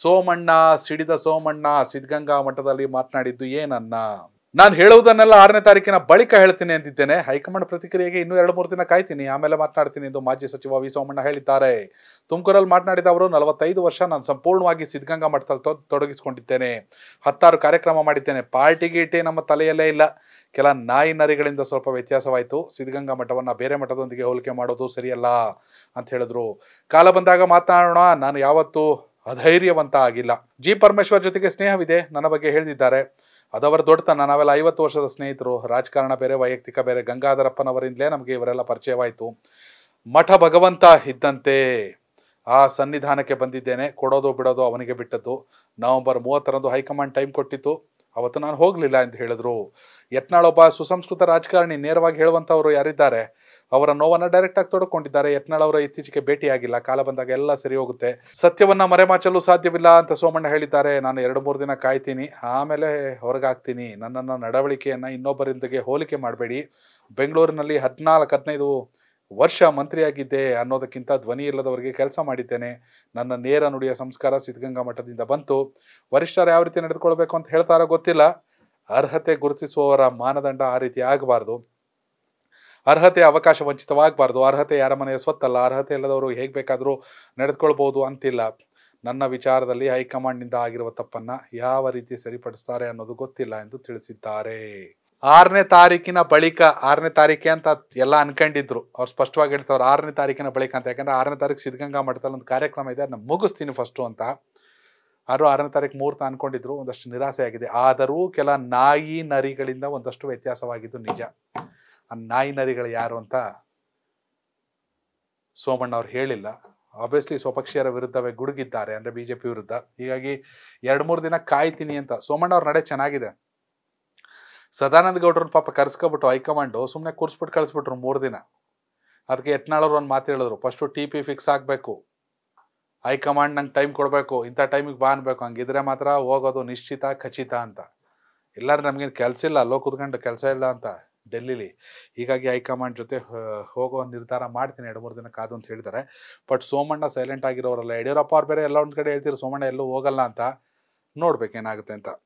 ಸೋಮಣ್ಣ ಸಿಡಿದ ಸೋಮಣ್ಣ ಸಿದ್ಧಗಂಗಾ ಮಠದಲ್ಲಿ ಮಾತನಾಡಿದ್ದು ಏನನ್ನ ನಾನು ಹೇಳುವುದನ್ನೆಲ್ಲ ಆರನೇ ತಾರೀಕಿನ ಬಳಿಕ ಹೇಳ್ತೀನಿ ಅಂತಿದ್ದೇನೆ ಹೈಕಮಾಂಡ್ ಪ್ರತಿಕ್ರಿಯೆಗೆ ಇನ್ನೂ ಎರಡು ಮೂರು ದಿನ ಕಾಯ್ತೀನಿ ಆಮೇಲೆ ಮಾತನಾಡ್ತೀನಿ ಎಂದು ಮಾಜಿ ಸಚಿವ ವಿ ಸೋಮಣ್ಣ ಹೇಳಿದ್ದಾರೆ ತುಮಕೂರಲ್ಲಿ ಮಾತನಾಡಿದ ಅವರು ನಲವತ್ತೈದು ವರ್ಷ ನಾನು ಸಂಪೂರ್ಣವಾಗಿ ಸಿದ್ಧಗಂಗಾ ಮಠದಲ್ಲಿ ತೊಡಗಿಸಿಕೊಂಡಿದ್ದೇನೆ ಹತ್ತಾರು ಕಾರ್ಯಕ್ರಮ ಮಾಡಿದ್ದೇನೆ ಪಾರ್ಟಿ ಗೀಟಿ ನಮ್ಮ ತಲೆಯಲ್ಲೇ ಇಲ್ಲ ಕೆಲ ನಾಯಿ ನರಿಗಳಿಂದ ಸ್ವಲ್ಪ ವ್ಯತ್ಯಾಸವಾಯಿತು ಸಿದ್ಧಗಂಗಾ ಮಠವನ್ನು ಬೇರೆ ಮಠದೊಂದಿಗೆ ಹೋಲಿಕೆ ಮಾಡೋದು ಸರಿಯಲ್ಲ ಅಂತ ಹೇಳಿದ್ರು ಕಾಲ ಬಂದಾಗ ಮಾತನಾಡೋಣ ನಾನು ಯಾವತ್ತು ಅಧೈರ್ಯವಂತ ಆಗಿಲ್ಲ ಜಿ ಪರಮೇಶ್ವರ್ ಜೊತೆಗೆ ಸ್ನೇಹವಿದೆ ನನ್ನ ಬಗ್ಗೆ ಹೇಳ್ದಿದ್ದಾರೆ ಅದವರ ದೊಡ್ಡತನ ನಾವೆಲ್ಲ ಐವತ್ತು ವರ್ಷದ ಸ್ನೇಹಿತರು ರಾಜಕಾರಣ ಬೇರೆ ವೈಯಕ್ತಿಕ ಬೇರೆ ಗಂಗಾಧರಪ್ಪನವರಿಂದಲೇ ನಮಗೆ ಇವರೆಲ್ಲ ಪರಿಚಯವಾಯಿತು ಮಠ ಭಗವಂತ ಇದ್ದಂತೆ ಆ ಸನ್ನಿಧಾನಕ್ಕೆ ಬಂದಿದ್ದೇನೆ ಕೊಡೋದು ಬಿಡೋದು ಅವನಿಗೆ ಬಿಟ್ಟದ್ದು ನವೆಂಬರ್ ಮೂವತ್ತರಂದು ಹೈಕಮಾಂಡ್ ಟೈಮ್ ಕೊಟ್ಟಿತ್ತು ಅವತ್ತು ನಾನು ಹೋಗಲಿಲ್ಲ ಎಂದು ಹೇಳಿದ್ರು ಯತ್ನಾಳೊಬ್ಬ ಸುಸಂಸ್ಕೃತ ರಾಜಕಾರಣಿ ನೇರವಾಗಿ ಹೇಳುವಂಥವರು ಯಾರಿದ್ದಾರೆ ಅವರ ನೋವನ್ನ ಡೈರೆಕ್ಟ್ ಆಗಿ ತೊಡಕೊಂಡಿದ್ದಾರೆ ಯತ್ನಾಳ್ ಅವರ ಇತ್ತೀಚೆಗೆ ಭೇಟಿಯಾಗಿಲ್ಲ ಕಾಲ ಬಂದಾಗ ಎಲ್ಲ ಸರಿ ಹೋಗುತ್ತೆ ಸತ್ಯವನ್ನ ಮರೆಮಾಚಲು ಸಾಧ್ಯವಿಲ್ಲ ಅಂತ ಸೋಮಣ್ಣ ಹೇಳಿದ್ದಾರೆ ನಾನು ಎರಡು ಮೂರು ದಿನ ಕಾಯ್ತೀನಿ ಆಮೇಲೆ ಹೊರಗಾಗ್ತೀನಿ ನನ್ನನ್ನು ನಡವಳಿಕೆಯನ್ನ ಇನ್ನೊಬ್ಬರೊಂದಿಗೆ ಹೋಲಿಕೆ ಮಾಡಬೇಡಿ ಬೆಂಗಳೂರಿನಲ್ಲಿ ಹದಿನಾಲ್ಕು ಹದಿನೈದು ವರ್ಷ ಮಂತ್ರಿಯಾಗಿದ್ದೆ ಅನ್ನೋದಕ್ಕಿಂತ ಧ್ವನಿ ಇಲ್ಲದವರಿಗೆ ಕೆಲಸ ಮಾಡಿದ್ದೇನೆ ನನ್ನ ನೇರ ನುಡಿಯ ಸಂಸ್ಕಾರ ಸಿದ್ಧಗಂಗಾ ಮಠದಿಂದ ಬಂತು ವರಿಷ್ಠರು ಯಾವ ರೀತಿ ನಡೆದುಕೊಳ್ಬೇಕು ಅಂತ ಹೇಳ್ತಾರೋ ಗೊತ್ತಿಲ್ಲ ಅರ್ಹತೆ ಗುರುತಿಸುವವರ ಮಾನದಂಡ ಆ ರೀತಿ ಆಗಬಾರ್ದು ಅರ್ಹತೆ ಅವಕಾಶ ವಂಚಿತವಾಗಬಾರ್ದು ಅರ್ಹತೆ ಯಾರ ಮನೆಯ ಸ್ವತ್ತಲ್ಲ ಅರ್ಹತೆ ಇಲ್ಲದವರು ಹೇಗೆ ಬೇಕಾದರೂ ನಡೆದುಕೊಳ್ಬೋದು ಅಂತಿಲ್ಲ ನನ್ನ ವಿಚಾರದಲ್ಲಿ ಹೈಕಮಾಂಡ್ನಿಂದ ಆಗಿರುವ ತಪ್ಪನ್ನು ಯಾವ ರೀತಿ ಸರಿಪಡಿಸ್ತಾರೆ ಅನ್ನೋದು ಗೊತ್ತಿಲ್ಲ ಎಂದು ತಿಳಿಸಿದ್ದಾರೆ ಆರನೇ ತಾರೀಕಿನ ಬಳಿಕ ಆರನೇ ತಾರೀಕೆ ಅಂತ ಎಲ್ಲ ಅನ್ಕೊಂಡಿದ್ರು ಅವ್ರು ಸ್ಪಷ್ಟವಾಗಿ ಹೇಳ್ತಾವ್ರು ಆರನೇ ತಾರೀಕಿನ ಬಳಿಕ ಅಂತ ಯಾಕಂದ್ರೆ ಆರನೇ ತಾರೀಕು ಸಿದ್ಧಗಂಗಾ ಮಠದಲ್ಲಿ ಒಂದು ಕಾರ್ಯಕ್ರಮ ಇದೆ ಅದನ್ನ ಮುಗಿಸ್ತೀನಿ ಫಸ್ಟು ಅಂತ ಆರು ಆರನೇ ತಾರೀಕು ಮೂರ್ತ ಅನ್ಕೊಂಡಿದ್ರು ಒಂದಷ್ಟು ನಿರಾಸೆ ಆಗಿದೆ ಆದರೂ ಕೆಲ ನಾಯಿ ನರಿಗಳಿಂದ ಒಂದಷ್ಟು ವ್ಯತ್ಯಾಸವಾಗಿದ್ದು ನಿಜ ಆ ನಾಯಿ ನರಿಗಳು ಯಾರು ಅಂತ ಸೋಮಣ್ಣ ಅವ್ರು ಹೇಳಿಲ್ಲ ಆಬ್ವಿಯಸ್ಲಿ ಸ್ವಪಕ್ಷೀಯರ ವಿರುದ್ಧವೇ ಗುಡುಗಿದ್ದಾರೆ ಅಂದ್ರೆ ಬಿಜೆಪಿ ವಿರುದ್ಧ ಹೀಗಾಗಿ ಎರಡು ಮೂರು ದಿನ ಕಾಯ್ತೀನಿ ಅಂತ ಸೋಮಣ್ಣ ಅವ್ರ ನಡೆ ಚೆನ್ನಾಗಿದೆ ಸದಾನಂದ ಗೌಡ್ರನ್ನ ಪಾಪ ಕರ್ಸ್ಕೊಬಿಟ್ಟು ಹೈಕಮಾಂಡು ಸುಮ್ಮನೆ ಕೂರಿಸ್ಬಿಟ್ಟು ಕಳಿಸ್ಬಿಟ್ರು ಮೂರು ದಿನ ಅದಕ್ಕೆ ಯತ್ನಾಳವ್ರು ಒಂದು ಮಾತು ಹೇಳಿದ್ರು ಫಸ್ಟ್ ಟಿ ಪಿ ಫಿಕ್ಸ್ ಆಗಬೇಕು ಹೈಕಮಾಂಡ್ ನಂಗೆ ಟೈಮ್ ಕೊಡಬೇಕು ಇಂಥ ಟೈಮಿಗೆ ಬಾ ಅನ್ಬೇಕು ಹಂಗಿದ್ರೆ ಮಾತ್ರ ಹೋಗೋದು ನಿಶ್ಚಿತ ಖಚಿತ ಅಂತ ಎಲ್ಲರೂ ನಮ್ಗೇನು ಕೆಲಸ ಇಲ್ಲ ಅಲ್ಲೋ ಕುತ್ಕೊಂಡು ಕೆಲಸ ಇಲ್ಲ ಅಂತ ಡೆಲ್ಲಿಲಿ ಹೀಗಾಗಿ ಹೈಕಮಾಂಡ್ ಜೊತೆ ಹೋಗೋ ನಿರ್ಧಾರ ಮಾಡ್ತೀನಿ ಎರಡು ಮೂರು ದಿನ ಕಾದು ಅಂತ ಹೇಳಿದ್ದಾರೆ ಬಟ್ ಸೋಮಣ್ಣ ಸೈಲೆಂಟ್ ಆಗಿರೋರಲ್ಲ ಯಡಿಯೂರಪ್ಪ ಅವ್ರ ಬೇರೆ ಎಲ್ಲ ಒಂದು ಕಡೆ ಹೇಳ್ತೀರಿ ಸೋಮಣ್ಣ ಎಲ್ಲೂ ಹೋಗಲ್ಲ ಅಂತ ನೋಡ್ಬೇಕೇನಾಗುತ್ತೆ ಅಂತ